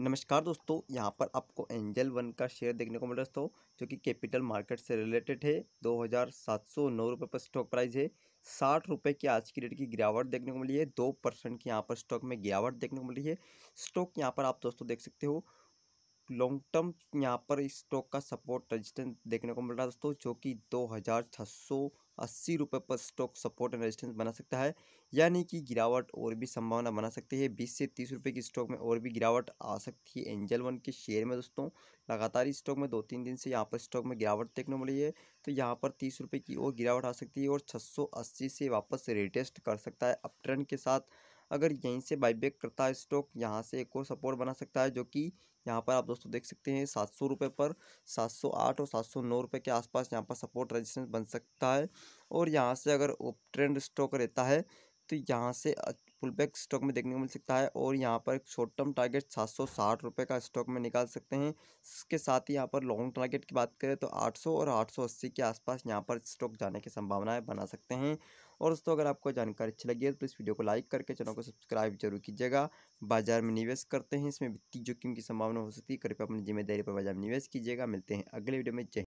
नमस्कार दोस्तों यहाँ पर आपको एंजल वन का शेयर देखने को मिल रहा दोस्तों जो कि कैपिटल मार्केट से रिलेटेड है दो हज़ार सात सौ नौ रुपये पर स्टॉक प्राइस है साठ रुपये की आज की डेट की गिरावट देखने को मिली है दो परसेंट की यहाँ पर स्टॉक में गिरावट देखने को मिली है स्टॉक यहाँ पर आप दोस्तों देख सकते हो लॉन्ग टर्म यहाँ पर स्टॉक का सपोर्ट रजिस्टेंस देखने को मिल रहा है दोस्तों जो कि दो हज़ार सौ अस्सी रुपये पर स्टॉक सपोर्ट एंड रेजिस्टेंस बना सकता है यानी कि गिरावट और भी संभावना बना सकती है बीस से तीस रुपये की स्टॉक में और भी गिरावट आ सकती है एंजल वन के शेयर में दोस्तों लगातार स्टॉक में दो तीन दिन से यहाँ पर स्टॉक में गिरावट देखने मिली है तो यहाँ पर तीस रुपये की और गिरावट आ सकती है और छः से वापस रिटेस्ट कर सकता है अपट्रेंड के साथ अगर यहीं से बैक करता है स्टॉक यहाँ से एक और सपोर्ट बना सकता है जो कि यहाँ पर आप दोस्तों देख सकते हैं सात सौ रुपये पर सात सौ आठ और सात सौ नौ रुपये के आसपास यहाँ पर सपोर्ट रेजिस्टेंस बन सकता है और यहाँ से अगर ट्रेंड स्टॉक रहता है तो यहाँ से फुल बैक स्टॉक में देखने को मिल सकता है और यहाँ पर शॉर्ट टर्म टारगेट सात सौ साठ रुपये का स्टॉक में निकाल सकते हैं इसके साथ ही यहाँ पर लॉन्ग टारगेट की बात करें तो आठ सौ और आठ सौ अस्सी के आसपास यहाँ पर स्टॉक जाने की संभावनाएं बना सकते हैं और दोस्तों अगर आपको जानकारी अच्छी लगी है तो प्लीज़ वीडियो को लाइक करके चैनल को सब्सक्राइब जरूर कीजिएगा बाजार में निवेश करते हैं इसमें वित्तीय जोखिम की संभावना हो सकती है कृपया अपनी जिम्मेदारी पर बाजार में निवेश कीजिएगा मिलते हैं अगले वीडियो में जय